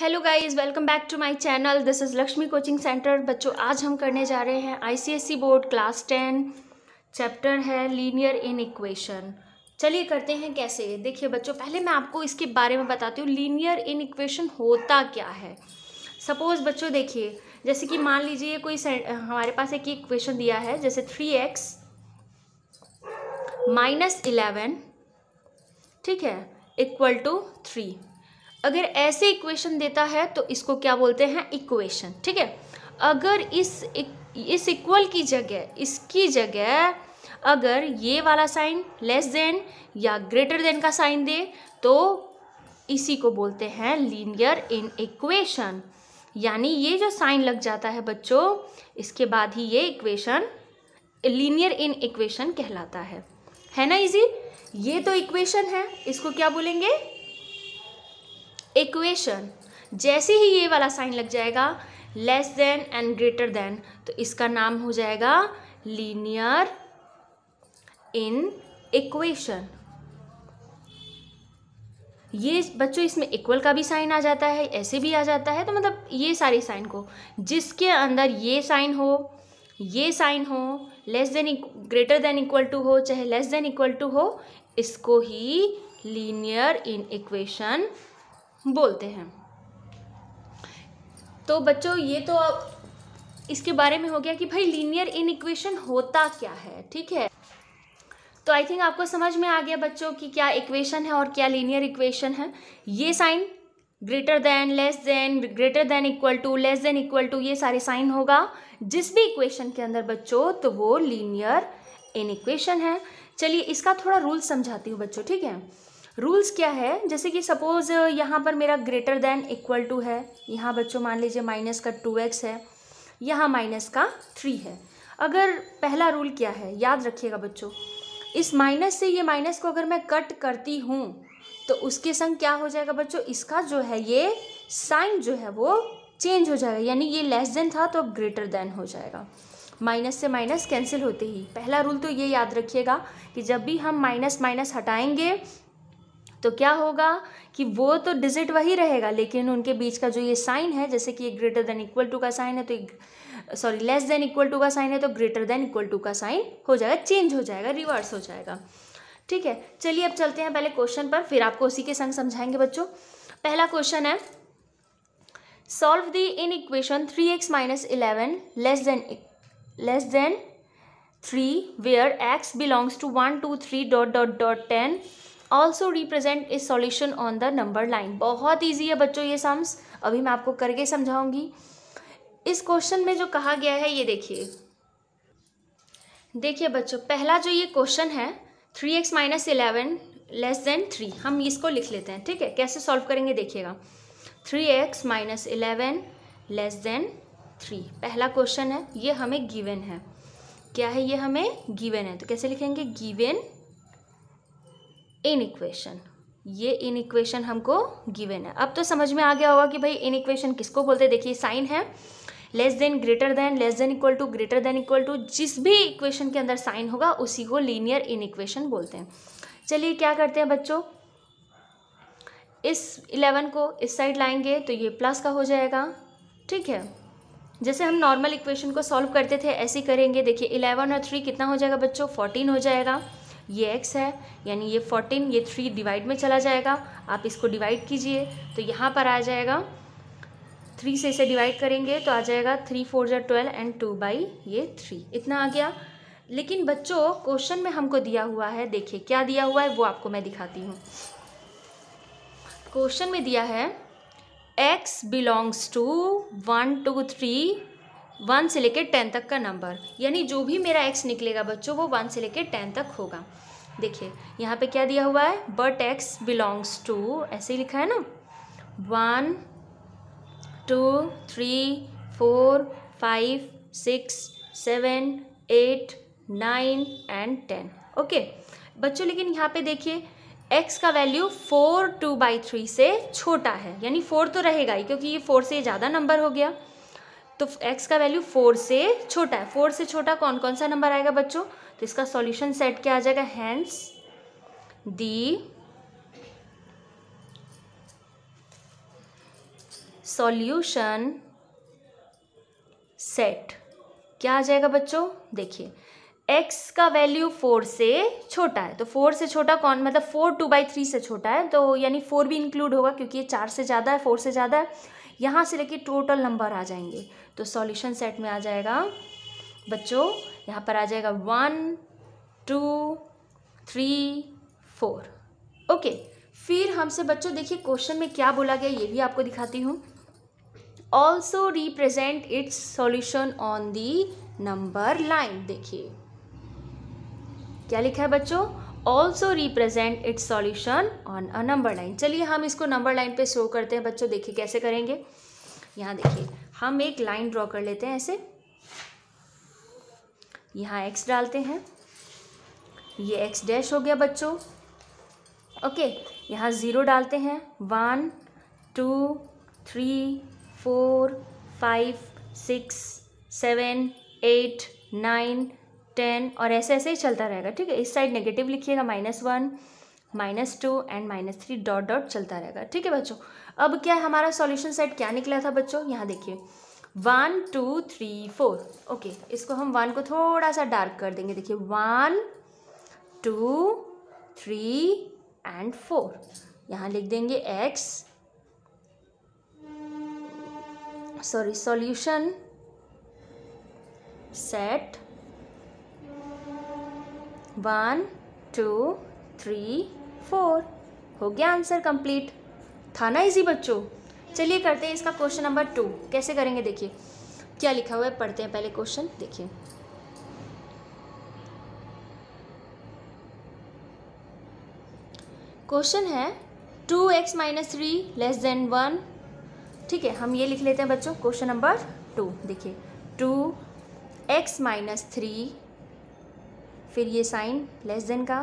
hello guys welcome back to my channel this is Lakshmi coaching centre बच्चों आज हम करने जा रहे हैं ICSE board class ten chapter है लीनियर इन इक्वेशन चलिए करते हैं कैसे देखिए बच्चों पहले मैं आपको इसके बारे में बताती हूँ लीनियर इन इक्वेशन होता क्या है सपोज़ बच्चों देखिए जैसे कि मान लीजिए कोई हमारे पास एक इक्वेशन दिया है जैसे थ्री एक्स माइनस इलेवन ठीक है इक्वल टू थ्री अगर ऐसे इक्वेशन देता है तो इसको क्या बोलते हैं इक्वेशन ठीक है अगर इस e, इस इक्वल की जगह इसकी जगह अगर ये वाला साइन लेस देन या ग्रेटर देन का साइन दे तो इसी को बोलते हैं लीनियर इन इक्वेशन यानी ये जो साइन लग जाता है बच्चों इसके बाद ही ये इक्वेशन लीनियर इन इक्वेशन कहलाता है है ना इजी ये तो इक्वेशन है इसको क्या बोलेंगे इक्वेशन जैसे ही ये वाला साइन लग जाएगा less than and greater than तो इसका नाम हो जाएगा लीनियर इन इक्वेशन ये बच्चों इसमें इक्वल का भी साइन आ जाता है ऐसे भी आ जाता है तो मतलब ये सारे साइन को जिसके अंदर ये साइन हो ये साइन हो less than greater than equal to हो चाहे लेस देन इक्वल टू हो इसको ही लीनियर इन इक्वेशन बोलते हैं तो बच्चों ये तो अब इसके बारे में हो गया कि भाई लीनियर इन इक्वेशन होता क्या है ठीक है तो आई थिंक आपको समझ में आ गया बच्चों कि क्या इक्वेशन है और क्या लीनियर इक्वेशन है ये sign greater than less than greater than equal to less than equal to ये सारे साइन होगा जिस भी इक्वेशन के अंदर बच्चों तो वो लीनियर इन इक्वेशन है चलिए इसका थोड़ा रूल्स समझाती हूँ बच्चों ठीक है रूल्स क्या है जैसे कि सपोज़ यहाँ पर मेरा ग्रेटर देन इक्वल टू है यहाँ बच्चों मान लीजिए माइनस का टू एक्स है यहाँ माइनस का थ्री है अगर पहला रूल क्या है याद रखिएगा बच्चों इस माइनस से ये माइनस को अगर मैं कट करती हूँ तो उसके संग क्या हो जाएगा बच्चों इसका जो है ये साइन जो है वो चेंज हो जाएगा यानी ये लेस देन था तो अब ग्रेटर देन हो जाएगा माइनस से माइनस कैंसिल होते ही पहला रूल तो ये याद रखिएगा कि जब भी हम माइनस माइनस हटाएंगे तो क्या होगा कि वो तो डिजिट वही रहेगा लेकिन उनके बीच का जो ये साइन है जैसे कि ये ग्रेटर देन इक्वल टू का साइन है तो sorry less than equal to का साइन है तो ग्रेटर देन इक्वल टू का साइन हो जाएगा चेंज हो जाएगा रिवर्स हो जाएगा ठीक है चलिए अब चलते हैं पहले क्वेश्चन पर फिर आपको उसी के संग समझाएंगे बच्चों पहला क्वेश्चन है the inequation three x minus eleven less than less than three where x belongs to one two three dot dot dot ten also represent is solution on the number line बहुत easy है बच्चों ये sums अभी मैं आपको करके समझाऊंगी इस question में जो कहा गया है ये देखिए देखिए बच्चों पहला जो ये क्वेश्चन है three x minus eleven less than three हम इसको लिख लेते हैं ठीक है कैसे सॉल्व करेंगे देखिएगा three x minus eleven less than three पहला क्वेश्चन है ये हमें गिवन है क्या है ये हमें गिवन है तो कैसे लिखेंगे गिवन इन इक्वेशन ये इन इक्वेशन हमको गिवन है अब तो समझ में आ गया होगा कि भाई इन इक्वेशन किसको बोलते हैं देखिए साइन है less than greater than less than equal to greater than equal to जिस भी इक्वेशन के अंदर साइन होगा उसी को लीनियर इन इक्वेशन बोलते हैं चलिए क्या करते हैं बच्चों इस इलेवन को इस साइड लाएंगे तो ये प्लस का हो जाएगा ठीक है जैसे हम नॉर्मल इक्वेशन को सॉल्व करते थे ऐसे ही करेंगे देखिए इलेवन और थ्री कितना हो जाएगा बच्चों फोर्टीन हो जाएगा ये एक्स है यानी ये फोर्टीन ये थ्री डिवाइड में चला जाएगा आप इसको डिवाइड कीजिए तो यहाँ पर आ जाएगा थ्री से इसे डिवाइड करेंगे तो आ जाएगा थ्री फोर जो ट्वेल्व एंड टू बाई ये थ्री इतना आ गया लेकिन बच्चों क्वेश्चन में हमको दिया हुआ है देखिए क्या दिया हुआ है वो आपको मैं दिखाती हूँ क्वेश्चन में दिया है x belongs to one two three one से लेकर टेन तक का नंबर यानी जो भी मेरा एक्स निकलेगा बच्चों वो वन से लेकर टेन तक होगा देखिए यहाँ पे क्या दिया हुआ है बट एक्स बिलोंग्स टू ऐसे ही लिखा है ना one two three four five six seven eight nine and ten okay बच्चों लेकिन यहाँ पे देखिए x का value four two by three से छोटा है यानी फोर तो रहेगा ही क्योंकि ये फोर से ज़्यादा नंबर हो गया तो x का वैल्यू फोर से छोटा है फोर से छोटा कौन कौन सा नंबर आएगा बच्चों तो इसका सॉल्यूशन सेट क्या आ जाएगा हैंस दी सॉल्यूशन सेट क्या आ जाएगा बच्चों देखिए एक्स का वैल्यू फोर से छोटा है तो फोर से छोटा कौन मतलब फोर टू बाई थ्री से छोटा है तो यानी फोर भी इंक्लूड होगा क्योंकि ये चार से ज़्यादा है फोर से ज़्यादा है यहाँ से लेके टोटल नंबर आ जाएंगे तो सॉल्यूशन सेट में आ जाएगा बच्चों यहाँ पर आ जाएगा one two three four okay फिर हमसे बच्चों देखिए क्वेश्चन में क्या बोला गया ये भी आपको दिखाती हूँ also represent its solution on the number line देखिए क्या लिखा है बच्चों also represent its solution on a number line चलिए हम इसको नंबर लाइन पे शो करते हैं बच्चों देखिए कैसे करेंगे यहाँ देखिए हम एक लाइन ड्रॉ कर लेते हैं ऐसे यहाँ एक्स डालते हैं ये एक्स डैश हो गया बच्चों ओके यहाँ ज़ीरो डालते हैं one two three four five six seven eight nine ten और ऐसे ऐसे ही चलता रहेगा ठीक है इस साइड नेगेटिव लिखिएगा minus one minus two and minus three dot dot चलता रहेगा ठीक है बच्चों अब क्या है हमारा सॉल्यूशन सेट क्या निकला था बच्चों यहाँ देखिए one two three four okay इसको हम वन को थोड़ा सा डार्क कर देंगे देखिए one two three and four यहाँ लिख देंगे x sorry solution set one two three four हो गया आंसर कंप्लीट था ना इजी बच्चों चलिए करते हैं इसका क्वेश्चन नंबर टू कैसे करेंगे देखिए क्या लिखा हुआ है पढ़ते हैं पहले क्वेश्चन देखिए क्वेश्चन है two x minus three less than one ठीक है हम ये लिख लेते हैं बच्चों क्वेश्चन नंबर टू देखिए टू एक्स माइनस थ्री फिर ये साइन लेस देन का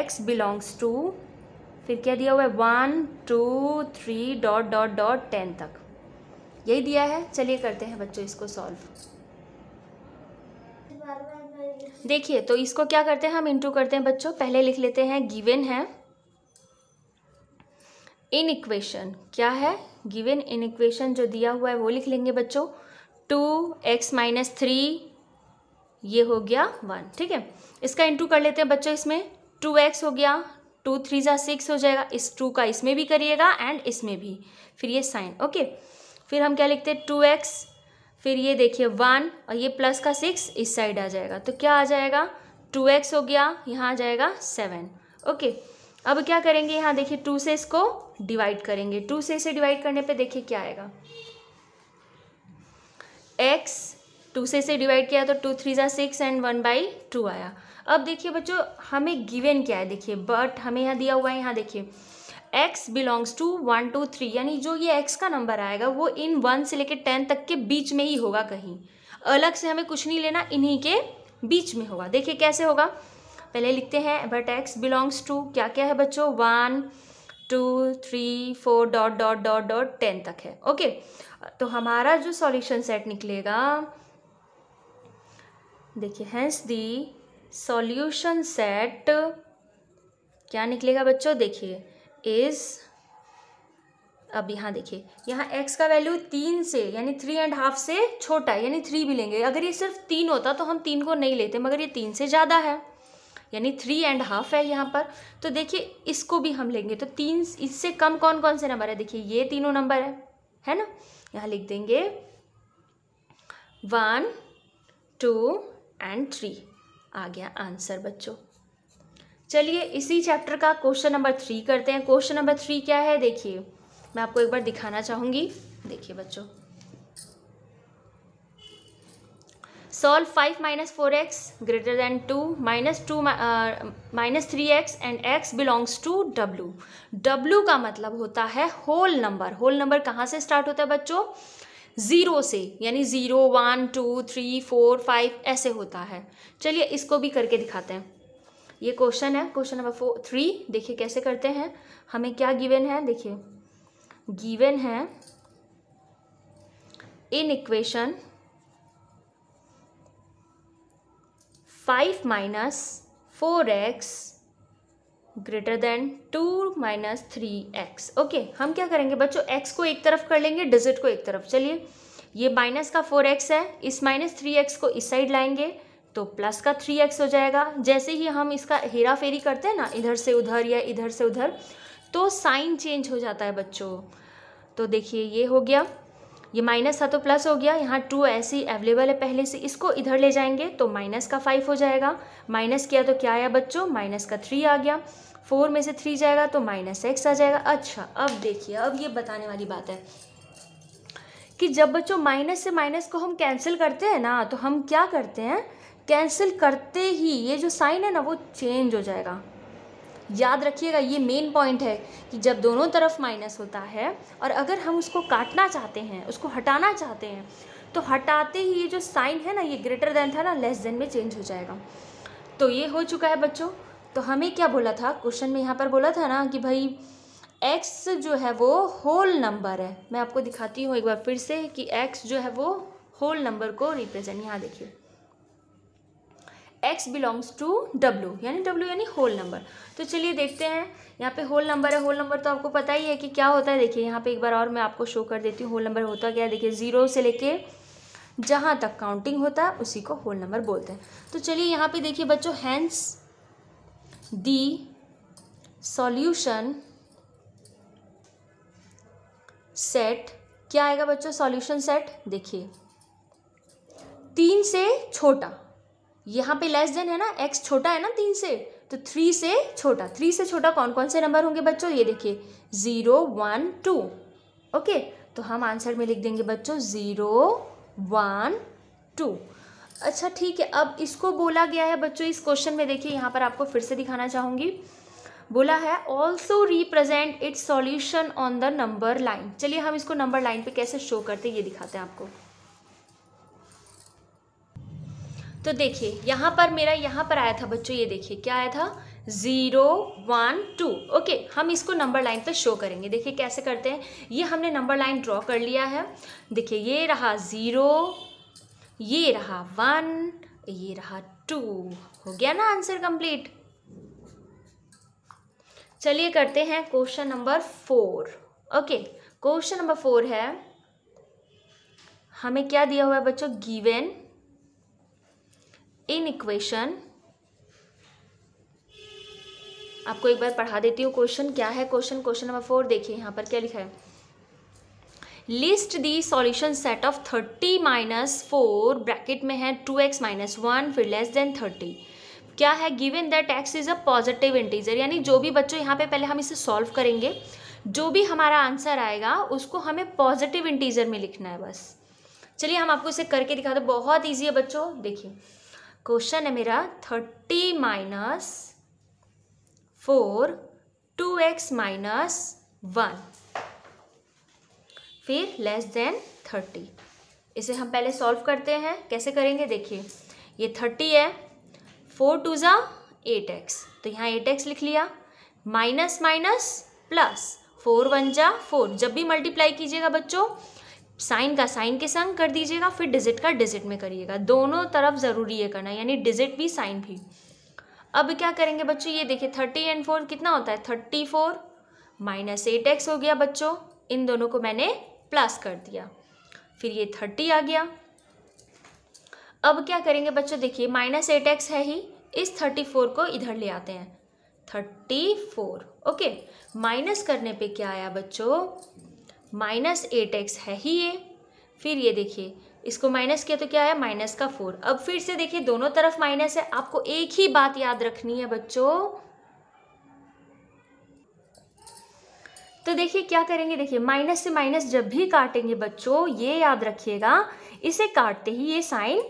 एक्स बिलोंग्स टू फिर क्या दिया हुआ है one two three dot dot dot ten तक यही दिया है चलिए करते हैं बच्चों इसको सॉल्व देखिए तो इसको क्या करते हैं हम इंटू करते हैं बच्चों पहले लिख लेते हैं गिवन है इन इक्वेशन क्या है गिवन इन इक्वेशन जो दिया हुआ है वो लिख लेंगे बच्चों टू एक्स माइनस थ्री ये हो गया वन ठीक है इसका इंटू कर लेते हैं बच्चों इसमें टू एक्स हो गया टू थ्री ज़ा सिक्स हो जाएगा इस टू का इसमें भी करिएगा एंड इसमें भी फिर ये साइन ओके फिर हम क्या लिखते हैं टू एक्स फिर ये देखिए वन और ये प्लस का सिक्स इस साइड आ जाएगा तो क्या आ जाएगा टू एक्स हो गया यहाँ आ जाएगा सेवन ओके अब क्या करेंगे यहाँ देखिए टू से इसको डिवाइड करेंगे टू से इसे डिवाइड करने पर देखिए क्या आएगा एक्स टू से से डिवाइड किया तो टू थ्री ज़ा six and one by two आया अब देखिए बच्चों हमें गिवन क्या है देखिए बट हमें यहाँ दिया हुआ है यहाँ देखिए x belongs to one two three यानी जो ये एक्स का नंबर आएगा वो इन वन से लेकर टेन तक के बीच में ही होगा कहीं अलग से हमें कुछ नहीं लेना इन्हीं के बीच में होगा देखिए कैसे होगा पहले लिखते हैं बट एक्स बिलोंग्स टू क्या क्या है बच्चों one two three four dot dot dot dot ten तक है ओके तो हमारा जो सॉल्यूशन सेट निकलेगा देखिए हैंस दी सॉल्यूशन सेट क्या निकलेगा बच्चों देखिए इज़ अब यहाँ देखिए यहाँ x का वैल्यू तीन से यानी थ्री एंड हाफ से छोटा है यानी थ्री भी लेंगे अगर ये सिर्फ तीन होता तो हम तीन को नहीं लेते मगर ये तीन से ज़्यादा है यानी थ्री एंड हाफ है यहाँ पर तो देखिए इसको भी हम लेंगे तो तीन इससे कम कौन कौन से नंबर है देखिए ये तीनों नंबर है है ना यहाँ लिख देंगे वन टू एंड थ्री आ गया आंसर बच्चों चलिए इसी चैप्टर का क्वेश्चन नंबर थ्री करते हैं क्वेश्चन नंबर थ्री क्या है देखिए मैं आपको एक बार दिखाना चाहूँगी देखिए बच्चों solve five minus four x greater than two minus two minus three x and x belongs to W W का मतलब होता है होल नंबर होल नंबर कहाँ से स्टार्ट होता है बच्चों ज़ीरो से यानी zero one two three four five ऐसे होता है चलिए इसको भी करके दिखाते हैं ये क्वेश्चन है क्वेश्चन नंबर फोर थ्री देखिए कैसे करते हैं हमें क्या गिवन है देखिए गिवन है inequation five minus four x greater than two minus three x okay हम क्या करेंगे बच्चों एक्स को एक तरफ कर लेंगे डिजिट को एक तरफ चलिए ये माइनस का फोर एक्स है इस माइनस थ्री एक्स को इस साइड लाएंगे तो प्लस का थ्री एक्स हो जाएगा जैसे ही हम इसका हेरा फेरी करते हैं ना इधर से उधर या इधर से उधर तो साइन चेंज हो जाता है बच्चों तो देखिए ये हो गया ये माइनस था तो प्लस हो गया यहाँ टू ऐसी अवेलेबल है पहले से इसको इधर ले जाएंगे तो माइनस का फाइव हो जाएगा माइनस किया तो क्या आया बच्चों माइनस का थ्री आ गया फोर में से थ्री जाएगा तो माइनस एक्स आ जाएगा अच्छा अब देखिए अब ये बताने वाली बात है कि जब बच्चों माइनस से माइनस को हम कैंसिल करते हैं ना तो हम क्या करते हैं कैंसिल करते ही ये जो साइन है ना वो चेंज हो जाएगा याद रखिएगा ये मेन पॉइंट है कि जब दोनों तरफ माइनस होता है और अगर हम उसको काटना चाहते हैं उसको हटाना चाहते हैं तो हटाते ही ये जो साइन है ना ये ग्रेटर देन था ना लेस देन में चेंज हो जाएगा तो ये हो चुका है बच्चों तो हमें क्या बोला था क्वेश्चन में यहाँ पर बोला था ना कि भाई एक्स जो है वो होल नंबर है मैं आपको दिखाती हूँ एक बार फिर से कि एक्स जो है वो होल नंबर को रिप्रेजेंट यहाँ देखिए एक्स बिलोंग्स टू डब्ल्यू यानी डब्ल्यू यानी होल नंबर तो चलिए देखते हैं यहाँ पे होल नंबर है होल नंबर तो आपको पता ही है कि क्या होता है देखिए यहाँ पे एक बार और मैं आपको शो कर देती हूँ होल नंबर होता क्या है देखिए ज़ीरो से लेके जहाँ तक काउंटिंग होता है उसी को होल नंबर बोलते हैं तो चलिए यहाँ पे देखिए बच्चों हैंस दी सॉल्यूशन सेट क्या आएगा बच्चों सॉल्यूशन सेट देखिए तीन से छोटा यहाँ पे लेस देन है ना एक्स छोटा है ना तीन से तो थ्री से छोटा थ्री से छोटा कौन कौन से नंबर होंगे बच्चों ये देखिए ज़ीरो वन टू ओके तो हम आंसर में लिख देंगे बच्चों ज़ीरो वन टू अच्छा ठीक है अब इसको बोला गया है बच्चों इस क्वेश्चन में देखिए यहाँ पर आपको फिर से दिखाना चाहूँगी बोला है also represent its solution on the number line चलिए हम इसको नंबर लाइन पे कैसे शो करते ये दिखाते हैं आपको तो देखिए यहाँ पर मेरा यहाँ पर आया था बच्चों ये देखिए क्या आया था ज़ीरो वन टू ओके हम इसको नंबर लाइन पर शो करेंगे देखिए कैसे करते हैं ये हमने नंबर लाइन ड्रॉ कर लिया है देखिए ये रहा ज़ीरो ये रहा वन ये रहा टू हो गया ना आंसर कंप्लीट चलिए करते हैं question number four okay question number four है हमें क्या दिया हुआ है बच्चों गिवन इन इक्वेशन आपको एक बार पढ़ा देती हूँ क्वेश्चन क्या है क्वेश्चन क्वेश्चन नंबर फोर देखिए यहाँ पर क्या लिखा है list the solution set of thirty minus four bracket में है टू एक्स माइनस वन फिर लेस देन थर्टी क्या है given that x is a positive integer यानी जो भी बच्चों यहाँ पे पहले हम इसे सॉल्व करेंगे जो भी हमारा आंसर आएगा उसको हमें पॉजिटिव इंटीजर में लिखना है बस चलिए हम आपको इसे करके दिखा दो बहुत ईजी है बच्चों देखिए क्वेश्चन है मेरा thirty minus four two x minus one फिर लेस देन थर्टी इसे हम पहले सॉल्व करते हैं कैसे करेंगे देखिए ये थर्टी है फोर टू ज़ा एट एक्स तो यहाँ एट एक्स लिख लिया minus minus plus four one जा फोर जब भी मल्टीप्लाई कीजिएगा बच्चों साइन का साइन के संग कर दीजिएगा फिर डिजिट का डिजिट में करिएगा दोनों तरफ ज़रूरी है करना यानी डिजिट भी साइन भी अब क्या करेंगे बच्चों ये देखिए थर्टी एंड फोर कितना होता है thirty four minus eight x हो गया बच्चों इन दोनों को मैंने प्लस कर दिया फिर ये थर्टी आ गया अब क्या करेंगे बच्चों देखिए माइनस एट एक्स है ही इस थर्टी फोर को इधर ले आते हैं थर्टी फोर ओके माइनस करने पे क्या आया बच्चों माइनस एट एक्स है ही ये फिर ये देखिए इसको माइनस किया तो क्या है माइनस का फोर अब फिर से देखिए दोनों तरफ माइनस है आपको एक ही बात याद रखनी है बच्चों तो देखिए क्या करेंगे देखिए माइनस से माइनस जब भी काटेंगे बच्चों ये याद रखिएगा इसे काटते ही ये साइन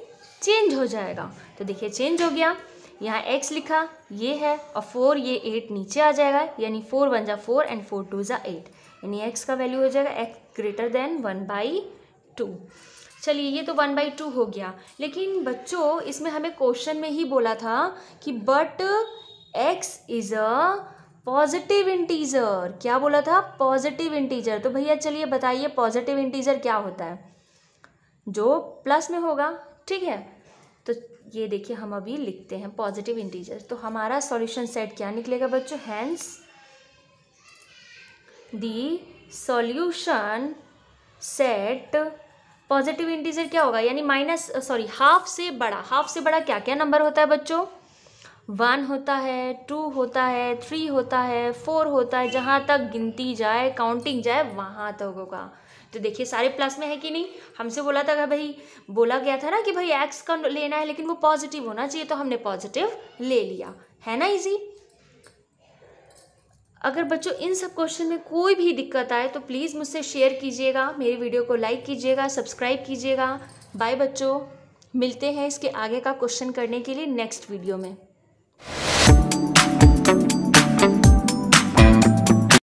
चेंज हो जाएगा तो देखिए चेंज हो गया यहाँ x लिखा ये है और फोर ये एट नीचे आ जाएगा यानी फोर वन जा फोर एंड फोर टू ज़ा एट यानी एक्स का वैल्यू हो जाएगा x greater than one by two चलिए ये तो वन बाई टू हो गया लेकिन बच्चों इसमें हमें क्वेश्चन में ही बोला था कि but x is a positive integer क्या बोला था पॉजिटिव इंटीजर तो भैया चलिए बताइए पॉजिटिव इंटीजर क्या होता है जो प्लस में होगा ठीक है तो ये देखिए हम अभी लिखते हैं पॉजिटिव इंटीजर तो हमारा सॉल्यूशन सेट क्या निकलेगा बच्चों hence the solution set positive integer क्या होगा यानी माइनस सॉरी हाफ से बड़ा हाफ से बड़ा क्या क्या नंबर होता है बच्चों वन होता है टू होता है थ्री होता है फोर होता है जहाँ तक गिनती जाए काउंटिंग जाए वहाँ तक होगा तो देखिए सारे प्लस में है कि नहीं हमसे बोला था भाई बोला गया था ना कि भाई एक्स का लेना है लेकिन वो पॉजिटिव होना चाहिए तो हमने पॉजिटिव ले लिया है ना इजी अगर बच्चों इन सब क्वेश्चन में कोई भी दिक्कत आए तो प्लीज़ मुझसे शेयर कीजिएगा मेरी वीडियो को लाइक कीजिएगा सब्सक्राइब कीजिएगा बाय बच्चों मिलते हैं इसके आगे का क्वेश्चन करने के लिए नेक्स्ट वीडियो में